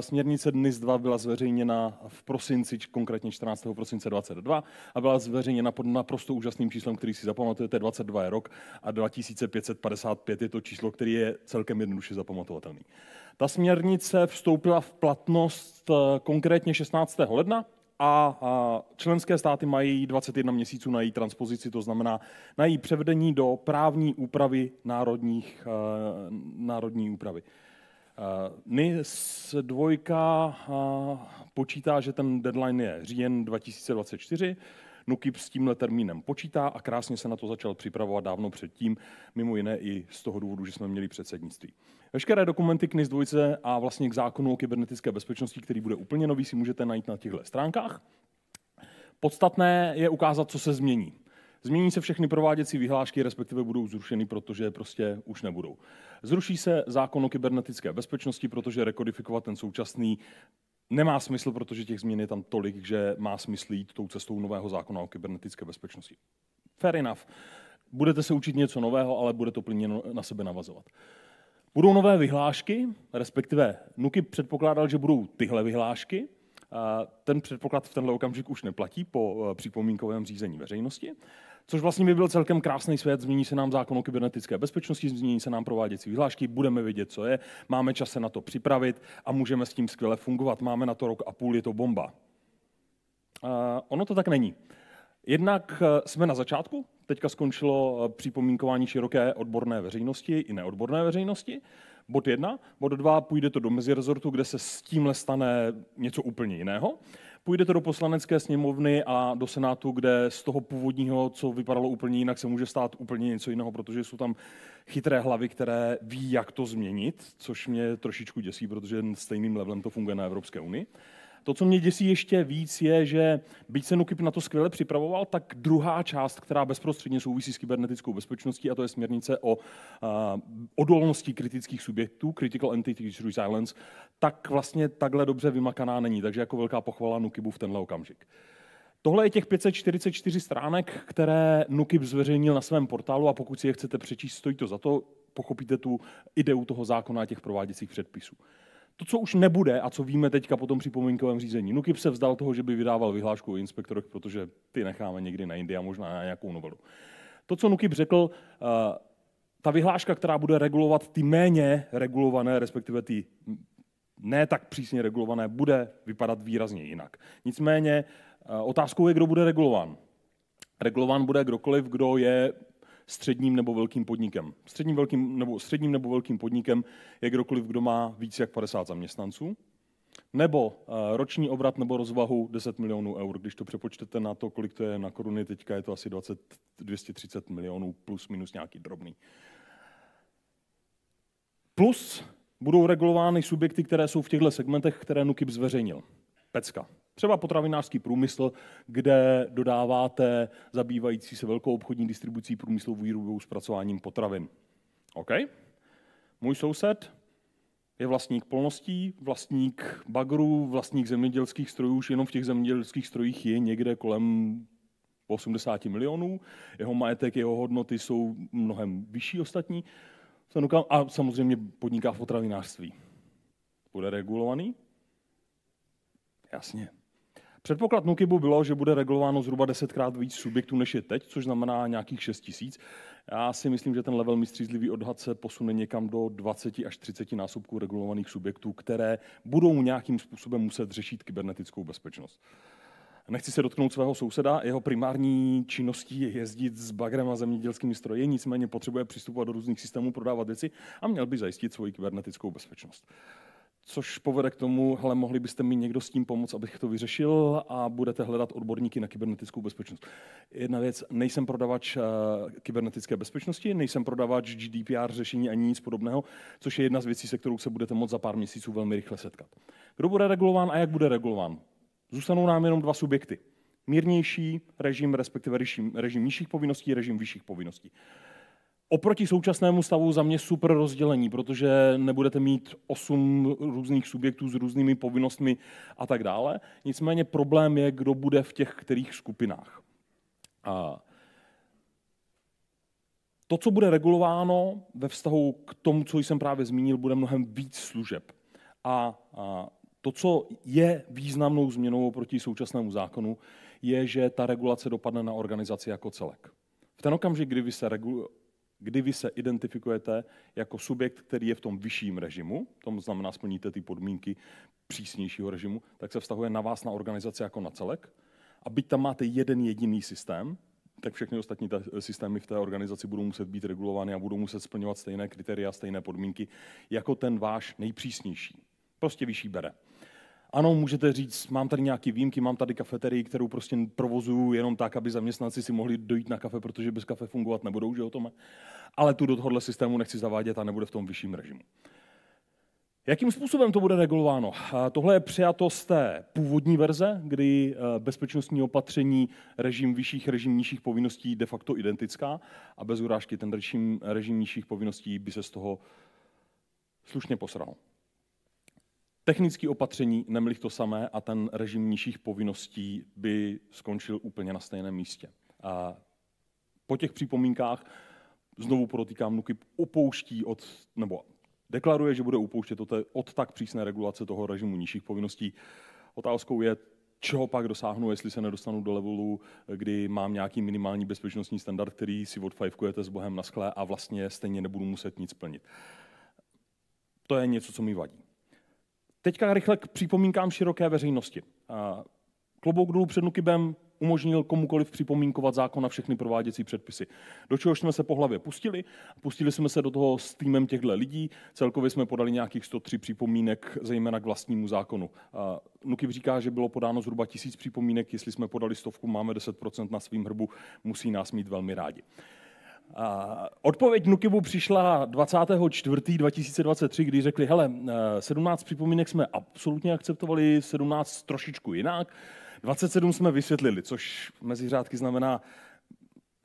Směrnice NIS 2 byla zveřejněna v prosinci, konkrétně 14. prosince 22 a byla zveřejněna pod naprosto úžasným číslem, který si zapamatujete, 22 je rok a 2555 je to číslo, který je celkem jednoduše zapamatovatelný. Ta směrnice vstoupila v platnost eh, konkrétně 16. ledna a, a členské státy mají 21 měsíců na její transpozici, to znamená na její převedení do právní úpravy národních, eh, národní úpravy. NIS eh, dvojka eh, počítá, že ten deadline je říjen 2024, NUKIP s tímhle termínem počítá a krásně se na to začal připravovat dávno předtím, mimo jiné i z toho důvodu, že jsme měli předsednictví. Veškeré dokumenty k NIS 2 a vlastně k zákonu o kybernetické bezpečnosti, který bude úplně nový, si můžete najít na těchto stránkách. Podstatné je ukázat, co se změní. Změní se všechny prováděcí vyhlášky, respektive budou zrušeny, protože prostě už nebudou. Zruší se zákon o kybernetické bezpečnosti, protože rekodifikovat ten současný nemá smysl, protože těch změn je tam tolik, že má smysl jít tou cestou nového zákona o kybernetické bezpečnosti. Fair enough. Budete se učit něco nového, ale bude to plně no- na sebe navazovat. Budou nové vyhlášky, respektive Nuky předpokládal, že budou tyhle vyhlášky. Ten předpoklad v tenhle okamžik už neplatí po eh, připomínkovém řízení veřejnosti. Což vlastně by byl celkem krásný svět, změní se nám zákon o kybernetické bezpečnosti, změní se nám prováděcí vyhlášky, budeme vědět, co je, máme čas se na to připravit a můžeme s tím skvěle fungovat. Máme na to rok a půl, je to bomba. Uh, ono to tak není. Jednak eh, jsme na začátku, teďka skončilo eh, připomínkování široké odborné veřejnosti i neodborné veřejnosti. Bod jedna. Bod dva, půjde to do mezirezortu, kde se s tímhle stane něco úplně jiného půjde to do poslanecké sněmovny a do Senátu, kde z toho původního, co vypadalo úplně jinak, se může stát úplně něco jiného, protože jsou tam chytré hlavy, které ví, jak to změnit, což mě trošičku děsí, protože stejným levelem to funguje na Evropské unii. To, co mě děsí ještě víc, je, že byť se NUKIP na to skvěle připravoval, tak druhá část, která bezprostředně souvisí s kybernetickou bezpečností, a to je směrnice o uh, odolnosti kritických subjektů, Critical Entities Resilience, tak vlastně takhle dobře vymakaná není. Takže jako velká pochvala NUKIBu v tenhle okamžik. Tohle je těch 544 stránek, které NUKIP zveřejnil na svém portálu a pokud si je chcete přečíst, stojí to za to, pochopíte tu ideu toho zákona a těch prováděcích předpisů to, co už nebude a co víme teďka po tom připomínkovém řízení. Nukip se vzdal toho, že by vydával vyhlášku o inspektorech, protože ty necháme někdy na Indii a možná na nějakou novelu. To, co Nukip řekl, eh, ta vyhláška, která bude regulovat ty méně regulované, respektive ty ne tak přísně regulované, bude vypadat výrazně jinak. Nicméně eh, otázkou je, kdo bude regulován. Regulován bude kdokoliv, kdo je středním nebo velkým podnikem. Středním, velkým, nebo, středním nebo velkým podnikem je kdokoliv, kdo má víc jak 50 zaměstnanců, nebo eh, roční obrat nebo rozvahu 10 milionů eur. Když to přepočtete na to, kolik to je na koruny, teďka je to asi 20, 230 milionů plus minus nějaký drobný. Plus budou regulovány subjekty, které jsou v těchto segmentech, které NUKIP zveřejnil. Pecka. Třeba potravinářský průmysl, kde dodáváte zabývající se velkou obchodní distribucí průmyslovou výrobou zpracováním potravin. OK? Můj soused je vlastník polností, vlastník bagrů, vlastník zemědělských strojů, už jenom v těch zemědělských strojích je někde kolem 80 milionů, jeho majetek, jeho hodnoty jsou mnohem vyšší ostatní. A samozřejmě podniká v potravinářství. Bude regulovaný? Jasně. Předpoklad Nukibu bylo, že bude regulováno zhruba desetkrát víc subjektů, než je teď, což znamená nějakých 6 tisíc. Já si myslím, že ten level mistřízlivý odhad se posune někam do 20 až 30 násobků regulovaných subjektů, které budou nějakým způsobem muset řešit kybernetickou bezpečnost. Nechci se dotknout svého souseda, jeho primární činností je jezdit s bagrem a zemědělskými stroji, nicméně potřebuje přistupovat do různých systémů, prodávat věci a měl by zajistit svoji kybernetickou bezpečnost což povede k tomu, hele, mohli byste mi někdo s tím pomoct, abych to vyřešil a budete hledat odborníky na kybernetickou bezpečnost. Jedna věc, nejsem prodavač uh, kybernetické bezpečnosti, nejsem prodavač GDPR řešení ani nic podobného, což je jedna z věcí, se kterou se budete moct za pár měsíců velmi rychle setkat. Kdo bude regulován a jak bude regulován? Zůstanou nám jenom dva subjekty. Mírnější režim, respektive režim, režim nižších povinností, režim vyšších povinností. Uh, Oproti současnému stavu za mě super rozdělení, protože nebudete mít osm různých subjektů s různými povinnostmi a tak dále. Nicméně problém je, kdo bude v těch kterých skupinách. A to, co bude regulováno ve vztahu k tomu, co jsem právě zmínil, bude mnohem víc služeb. A, to, co je významnou změnou oproti současnému zákonu, je, že ta regulace dopadne na organizaci jako celek. V ten okamžik, kdy vy se kdy vy se identifikujete jako subjekt, který je v tom vyšším režimu, to znamená splníte ty podmínky přísnějšího režimu, tak se vztahuje na vás, na organizaci jako na celek. A byť tam máte jeden jediný systém, tak všechny ostatní eh, systémy v té organizaci budou muset být regulovány a budou muset splňovat stejné kritéria, stejné podmínky, jako ten váš nejpřísnější. Prostě vyšší bere. Ano, můžete říct, mám tady nějaké výjimky, mám tady kafeterii, kterou prostě provozuju jenom tak, aby zaměstnanci si mohli dojít na kafe, protože bez kafe fungovat nebudou, že o tom. Ale tu do tohohle systému nechci zavádět a nebude v tom vyšším režimu. Jakým způsobem to bude regulováno? Tohle je přijato z té původní verze, kdy eh, bezpečnostní opatření, režim vyšších, režim nižších povinností de facto identická a bez urážky ten režim, režim nižších povinností by se z toho slušně posral. Technické opatření nemlich to samé a ten režim nižších povinností by skončil úplně na stejném místě. A po těch připomínkách znovu podotýkám, NUKIP opouští od, nebo deklaruje, že bude upouštět od, od tak přísné regulace toho režimu nižších povinností. Otázkou je, čeho pak dosáhnu, jestli se nedostanu do levelu, kdy mám nějaký minimální bezpečnostní standard, který si odfajfkujete s Bohem na skle a vlastně stejně nebudu muset nic plnit. To je něco, co mi vadí. Teďka rychle k připomínkám široké veřejnosti. Klobouk dolů před Nukybem umožnil komukoliv připomínkovat zákon na všechny prováděcí předpisy. Do čeho jsme se po hlavě pustili. Pustili jsme se do toho s týmem těchto lidí. Celkově jsme podali nějakých 103 připomínek, zejména k vlastnímu zákonu. Nukyb říká, že bylo podáno zhruba tisíc připomínek. Jestli jsme podali stovku, máme 10% na svým hrbu, musí nás mít velmi rádi. Odpověď Nukibu přišla 24.2023, 2023, kdy řekli, hele, 17 eh, připomínek jsme absolutně akceptovali, 17 trošičku jinak, 27 jsme vysvětlili, což mezi řádky znamená,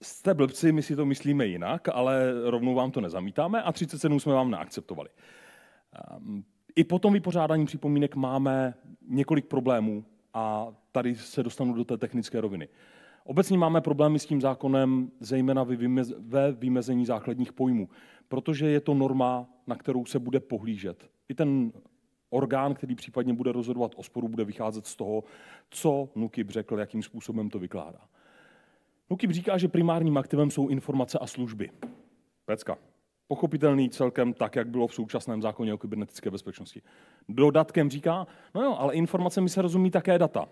jste blbci, my si to myslíme jinak, ale rovnou vám to nezamítáme a 37 jsme vám neakceptovali. Ehm, I po tom vypořádání připomínek máme několik problémů a tady se dostanu do té technické roviny. Obecně máme problémy s tím zákonem, zejména ve vymezení základních pojmů, protože je to norma, na kterou se bude pohlížet. I ten orgán, který případně bude rozhodovat o sporu, bude vycházet z toho, co NUKIB řekl, jakým způsobem to vykládá. NUKIB říká, že primárním aktivem jsou informace a služby. Pecka. Pochopitelný celkem tak, jak bylo v současném zákoně o kybernetické bezpečnosti. Dodatkem říká, no jo, ale mi se rozumí také data.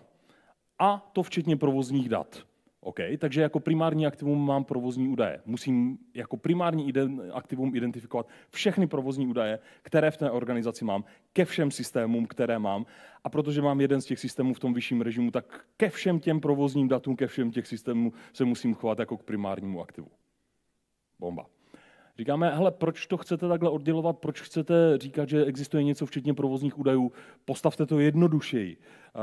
A to včetně provozních dat. OK, takže jako primární aktivum mám provozní údaje. Musím jako primární aktivum identifikovat všechny provozní údaje, které v té organizaci mám, ke všem systémům, které mám. A protože mám jeden z těch systémů v tom vyšším režimu, tak ke všem těm provozním datům, ke všem těch systémům se musím chovat jako k primárnímu aktivu. Bomba. Říkáme, hele, proč to chcete takhle oddělovat, proč chcete říkat, že existuje něco včetně provozních údajů, postavte to jednodušeji. Eh,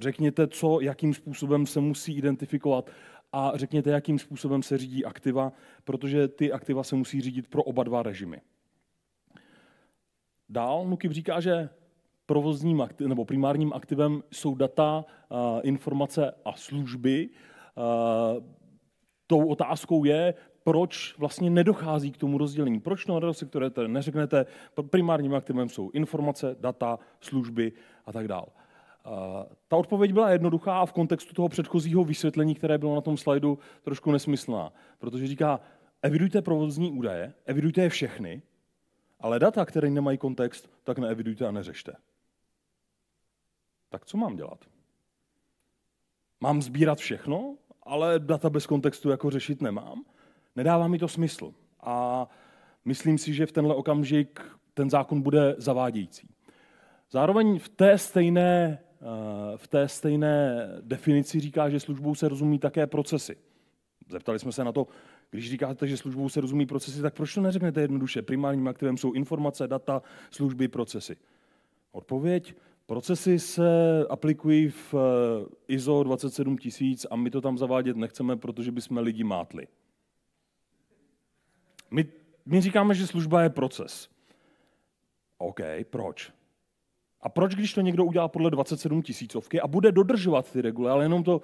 řekněte, co, jakým způsobem se musí identifikovat a řekněte, jakým způsobem se řídí aktiva, protože ty aktiva se musí řídit pro oba dva režimy. Dál Nukib říká, že provozním aktiv, nebo primárním aktivem jsou data, eh, informace a služby. Eh, tou otázkou je, proč vlastně nedochází k tomu rozdělení. Proč na data sektoru neřeknete, primárním aktivem jsou informace, data, služby a tak dále. Eh, ta odpověď byla jednoduchá a v kontextu toho předchozího vysvětlení, které bylo na tom slajdu, trošku nesmyslná, protože říká, evidujte provozní údaje, evidujte je všechny, ale data, které nemají kontext, tak neevidujte a neřešte. Tak co mám dělat? Mám sbírat všechno, ale data bez kontextu jako řešit nemám? Nedává mi to smysl. A myslím si, že v tenhle okamžik ten zákon bude zavádějící. Zároveň v té stejné, eh, v té stejné definici říká, že službou se rozumí také procesy. Zeptali jsme se na to, když říkáte, že službou se rozumí procesy, tak proč to neřeknete jednoduše? Primárním aktivem jsou informace, data, služby, procesy. Odpověď, procesy se aplikují v eh, ISO 27000 a my to tam zavádět nechceme, protože bychom lidi mátli. My, my říkáme, že služba je proces. OK, proč? A proč, když to někdo udělá podle 27 tisícovky a bude dodržovat ty regule, ale jenom to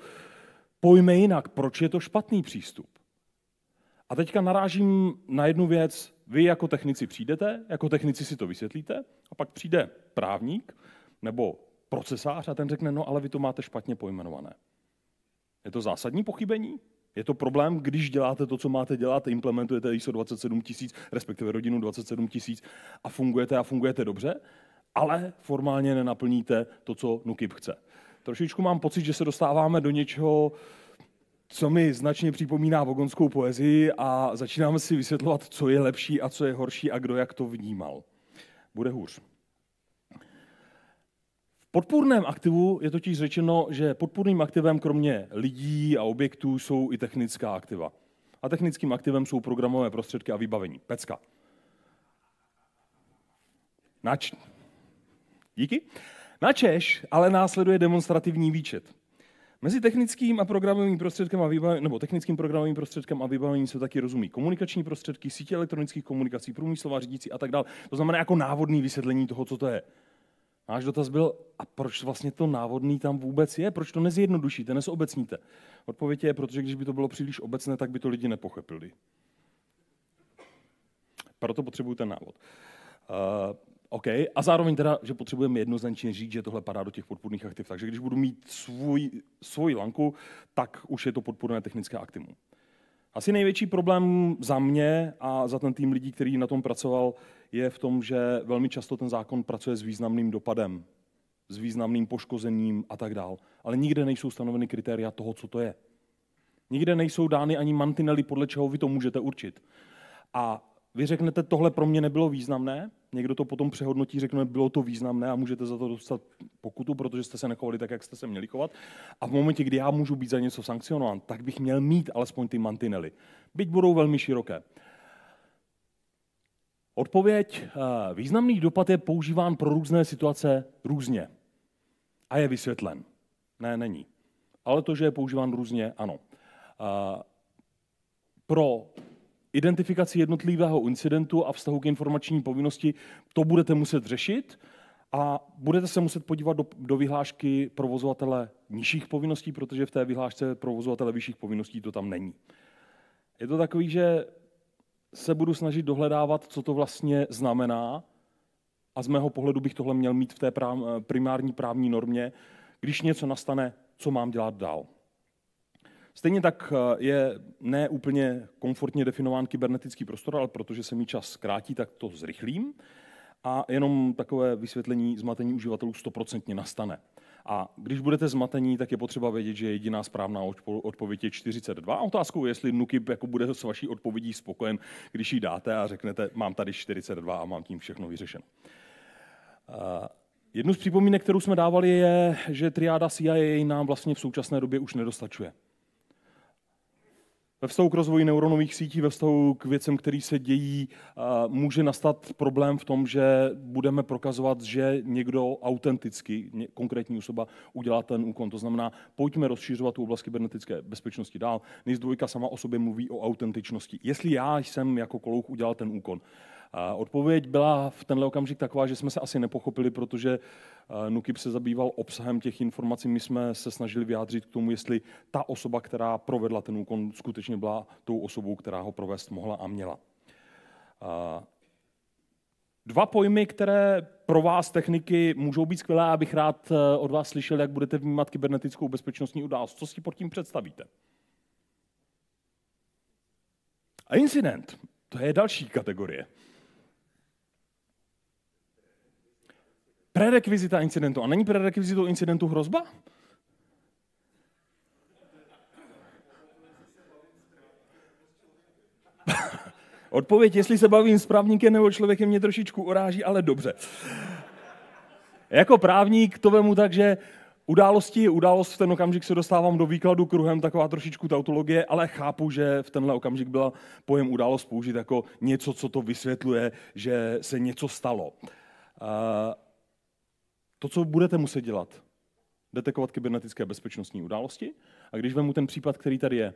pojme jinak, proč je to špatný přístup? A teďka narážím na jednu věc. Vy jako technici přijdete, jako technici si to vysvětlíte, a pak přijde právník nebo procesář a ten řekne, no ale vy to máte špatně pojmenované. Je to zásadní pochybení? Je to problém, když děláte to, co máte dělat, implementujete ISO 27 tisíc, respektive rodinu 27 tisíc a fungujete a fungujete dobře, ale formálně nenaplníte to, co NUKIP chce. Trošičku mám pocit, že se dostáváme do něčeho, co mi značně připomíná vogonskou poezii a začínáme si vysvětlovat, co je lepší a co je horší a kdo jak to vnímal. Bude hůř podpůrném aktivu je totiž řečeno, že podpůrným aktivem kromě lidí a objektů jsou i technická aktiva. A technickým aktivem jsou programové prostředky a vybavení. Pecka. Nač... Díky. Na Češ ale následuje demonstrativní výčet. Mezi technickým a programovým prostředkem a vybavením, nebo technickým programovým prostředkem a vybavením se taky rozumí komunikační prostředky, sítě elektronických komunikací, průmyslová řídící a tak dále. To znamená jako návodný vysvětlení toho, co to je. Náš dotaz byl, a proč vlastně to návodný tam vůbec je? Proč to nezjednodušíte, nesobecníte? Odpověď je, protože když by to bylo příliš obecné, tak by to lidi nepochopili. Proto potřebuju ten návod. Uh, OK, a zároveň teda, že potřebujeme jednoznačně říct, že tohle padá do těch podpůrných aktiv. Takže když budu mít svůj, svůj lanku, tak už je to podpůrné technické aktivum. Asi největší problém za mě a za ten tým lidí, který na tom pracoval, je v tom, že velmi často ten zákon pracuje s významným dopadem, s významným poškozením a tak dál. Ale nikde nejsou stanoveny kritéria toho, co to je. Nikde nejsou dány ani mantinely, podle čeho vy to můžete určit. A vy řeknete, tohle pro mě nebylo významné, někdo to potom přehodnotí, řekne, bylo to významné a můžete za to dostat pokutu, protože jste se nechovali tak, jak jste se měli chovat. A v momentě, kdy já můžu být za něco sankcionován, tak bych měl mít alespoň ty mantinely. Byť budou velmi široké. Odpověď, eh, významný dopad je používán pro různé situace různě. A je vysvětlen. Ne, není. Ale to, že je používán různě, ano. Eh, pro identifikaci jednotlivého incidentu a vztahu k informační povinnosti to budete muset řešit a budete se muset podívat do, do vyhlášky provozovatele nižších povinností, protože v té vyhlášce provozovatele vyšších povinností to tam není. Je to takový, že se budu snažit dohledávat, co to vlastně znamená. A z mého pohledu bych tohle měl mít v té eh, primární právní normě, když něco nastane, co mám dělat dál. Stejně tak eh, je neúplně komfortně definován kybernetický prostor, ale protože se mi čas krátí, tak to zrychlím. A jenom takové vysvětlení zmatení uživatelů stoprocentně nastane. A když budete zmatení, tak je potřeba vědět, že jediná správná odpověď je 42. A otázkou je, jestli Nukip jako bude s vaší odpovědí spokojen, když ji dáte a řeknete, mám tady 42 a mám tím všechno vyřešeno. Jednu z připomínek, kterou jsme dávali, je, že triáda CIA nám vlastně v současné době už nedostačuje. Ve vztahu k rozvoji neuronových sítí, ve vztahu k věcem, které se dějí, může nastat problém v tom, že budeme prokazovat, že někdo autenticky, konkrétní osoba, udělá ten úkon. To znamená, pojďme rozšířovat tu oblast kybernetické bezpečnosti dál. NIS dvojka sama o sobě mluví o autentičnosti. Jestli já jsem jako kolouch udělal ten úkon. Odpověď byla v tenhle okamžik taková, že jsme se asi nepochopili, protože Eh, NUKIP se zabýval obsahem těch informací. My jsme se snažili vyjádřit k tomu, jestli ta osoba, která provedla ten úkon, skutečně byla tou osobou, která ho provést mohla a měla. Eh, dva pojmy, které pro vás techniky můžou být skvělé, abych rád eh, od vás slyšel, jak budete vnímat kybernetickou bezpečnostní událost. Co si pod tím představíte? A incident, to je další kategorie. prerekvizita incidentu. A není prerekvizitou incidentu hrozba? Odpověď, jestli se bavím s právníkem nebo člověkem, mě trošičku oráží, ale dobře. Jako právník to vemu tak, že události je událost, v ten okamžik se dostávám do výkladu kruhem, taková trošičku tautologie, ale chápu, že v tenhle okamžik byla pojem událost použit jako něco, co to vysvětluje, že se něco stalo to, co budete muset dělat, detekovat kybernetické bezpečnostní události. A když vemu ten případ, který tady je,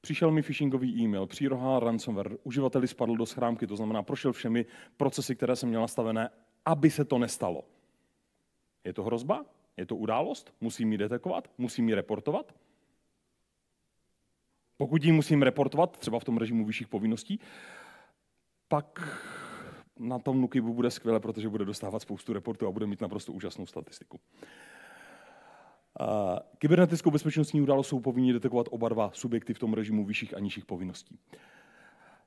přišel mi phishingový e-mail, příroha ransomware, uživateli spadl do schrámky, to znamená, prošel všemi procesy, které jsem měl nastavené, aby se to nestalo. Je to hrozba? Je to událost? Musím ji detekovat? Musím ji reportovat? Pokud ji musím reportovat, třeba v tom režimu vyšších povinností, pak na tom Nukibu bude skvěle, protože bude dostávat spoustu reportů a bude mít naprosto úžasnou statistiku. kybernetickou bezpečnostní událost jsou povinni detekovat oba dva subjekty v tom režimu vyšších a nižších povinností.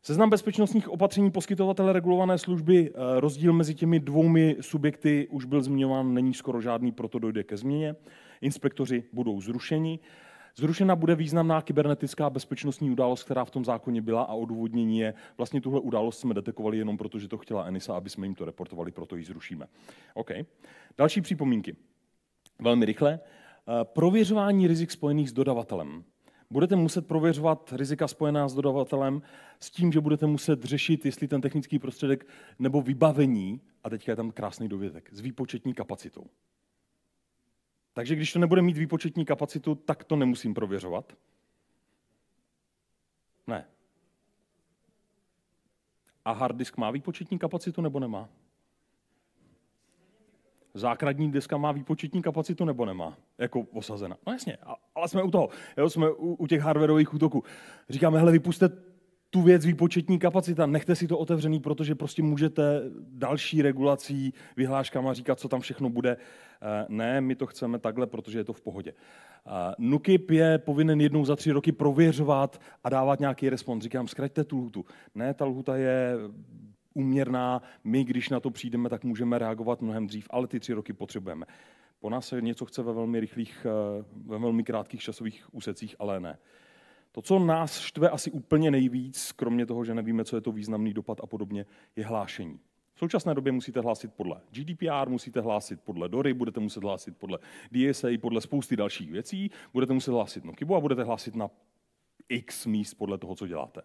Seznam bezpečnostních opatření poskytovatele regulované služby, eh, rozdíl mezi těmi dvoumi subjekty už byl zmiňován, není skoro žádný, proto dojde ke změně. Inspektoři budou zrušeni. Zrušena bude významná kybernetická bezpečnostní událost, která v tom zákoně byla a odůvodnění je, vlastně tuhle událost jsme detekovali jenom proto, že to chtěla Enisa, aby jsme jim to reportovali, proto ji zrušíme. OK. Další připomínky. Velmi rychle. Eh, prověřování rizik spojených s dodavatelem. Budete muset prověřovat rizika spojená s dodavatelem s tím, že budete muset řešit, jestli ten technický prostředek nebo vybavení, a teďka je tam krásný dovětek, s výpočetní kapacitou. Takže když to nebude mít výpočetní kapacitu, tak to nemusím prověřovat? Ne. A hard disk má výpočetní kapacitu nebo nemá? Základní deska má výpočetní kapacitu nebo nemá? Jako osazena. No jasně, ale jsme u toho. Jo, jsme u, u těch hardwareových útoků. Říkáme, hele, vypuste tu věc výpočetní kapacita, nechte si to otevřený, protože prostě můžete další regulací, vyhláškama říkat, co tam všechno bude. Eh, ne, my to chceme takhle, protože je to v pohodě. Eh, NUKIP je povinen jednou za tři roky prověřovat a dávat nějaký respons. Říkám, zkraťte tu lhutu. Ne, ta lhuta je uměrná, my, když na to přijdeme, tak můžeme reagovat mnohem dřív, ale ty tři roky potřebujeme. Po nás se něco chce ve velmi rychlých, eh, ve velmi krátkých časových úsecích, ale ne. To, co nás štve asi úplně nejvíc, kromě toho, že nevíme, co je to významný dopad a podobně, je hlášení. V současné době musíte hlásit podle GDPR, musíte hlásit podle DORY, budete muset hlásit podle DSA, podle spousty dalších věcí, budete muset hlásit Nokibu a budete hlásit na x míst podle toho, co děláte.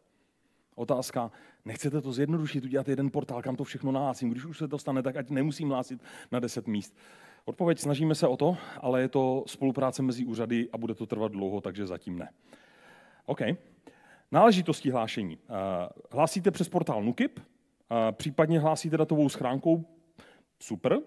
Otázka, nechcete to zjednodušit, udělat jeden portál, kam to všechno nahlásím, když už se to stane, tak ať nemusím hlásit na 10 míst. Odpověď, snažíme se o to, ale je to spolupráce mezi úřady a bude to trvat dlouho, takže zatím ne. OK. Náležitosti hlášení. Eh, hlásíte přes portál Nukip, eh, případně hlásíte datovou schránkou, super.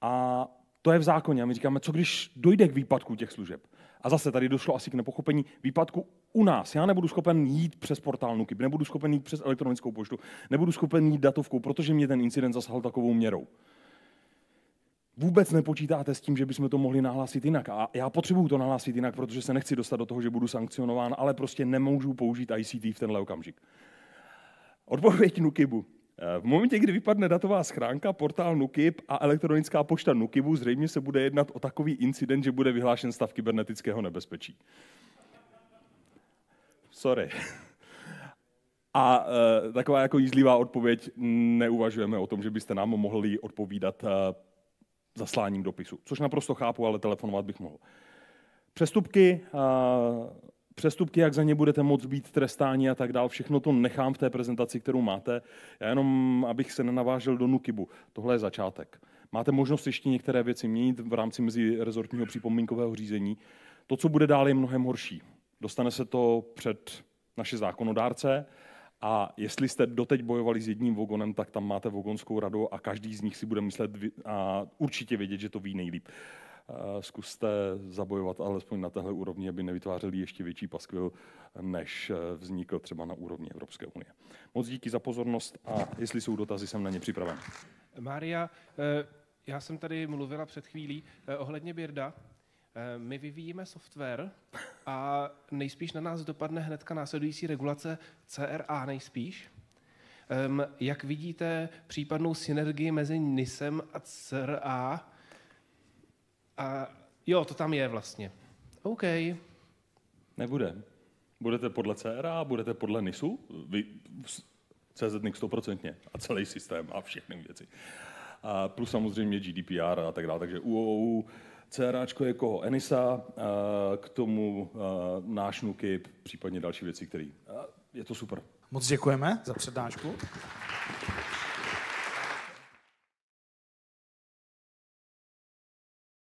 A to je v zákoně. A my říkáme, co když dojde k výpadku těch služeb? A zase tady došlo asi k nepochopení výpadku u nás. Já nebudu schopen jít přes portál Nukip, nebudu schopen jít přes elektronickou poštu, nebudu schopen jít datovkou, protože mě ten incident zasahl takovou měrou vůbec nepočítáte s tím, že bychom to mohli nahlásit jinak. A já potřebuju to nahlásit jinak, protože se nechci dostat do toho, že budu sankcionován, ale prostě nemůžu použít ICT v tenhle okamžik. Odpověď Nukibu. Eh, v momentě, kdy vypadne datová schránka, portál Nukib a elektronická pošta Nukibu, zřejmě se bude jednat o takový incident, že bude vyhlášen stav kybernetického nebezpečí. Sorry. A e, taková jako jízlivá odpověď, neuvažujeme o tom, že byste nám mohli odpovídat e, zasláním dopisu, což naprosto chápu, ale telefonovat bych mohl. Přestupky, přestupky, jak za ně budete moc být trestáni a tak dál, všechno to nechám v té prezentaci, kterou máte. Já jenom, abych se nenavážel do Nukibu. Tohle je začátek. Máte možnost ještě některé věci měnit v rámci mezi rezortního připomínkového řízení. To, co bude dál, je mnohem horší. Dostane se to před naše zákonodárce a jestli jste doteď bojovali s jedním vogonem, tak tam máte vogonskou radu a každý z nich si bude myslet a určitě vědět, že to ví nejlíp. Eh, zkuste zabojovat alespoň na téhle úrovni, aby nevytvářeli ještě větší paskvil, než eh, vznikl třeba na úrovni Evropské unie. Moc díky za pozornost a jestli jsou dotazy, jsem na ně připraven. Mária, eh, já jsem tady mluvila před chvílí ohledně Birda. Eh, my vyvíjíme software a nejspíš na nás dopadne hnedka následující regulace CRA nejspíš. Um, jak vidíte případnou synergii mezi NISem a CRA? A jo, to tam je vlastně. OK. Nebude. Budete podle CRA, budete podle NISu, vy, CZNIC 100% a celý systém a všechny věci. A plus samozřejmě GDPR a tak dále, takže UOU, CRAčko je koho Enisa, k tomu náš Nukip, případně další věci, které... Je to super. Moc děkujeme za přednášku.